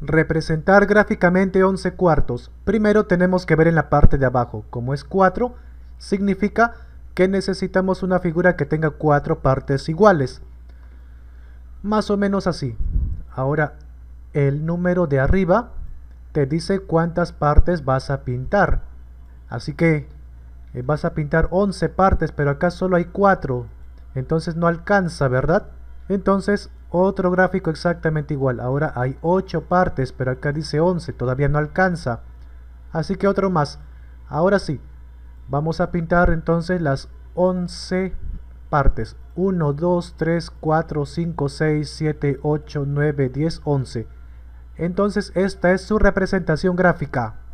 Representar gráficamente 11 cuartos. Primero tenemos que ver en la parte de abajo. Como es 4, significa que necesitamos una figura que tenga 4 partes iguales. Más o menos así. Ahora, el número de arriba te dice cuántas partes vas a pintar. Así que eh, vas a pintar 11 partes, pero acá solo hay 4. Entonces no alcanza, ¿verdad? Entonces, otro gráfico exactamente igual. Ahora hay 8 partes, pero acá dice 11, todavía no alcanza. Así que otro más. Ahora sí, vamos a pintar entonces las 11 partes. 1, 2, 3, 4, 5, 6, 7, 8, 9, 10, 11. Entonces esta es su representación gráfica.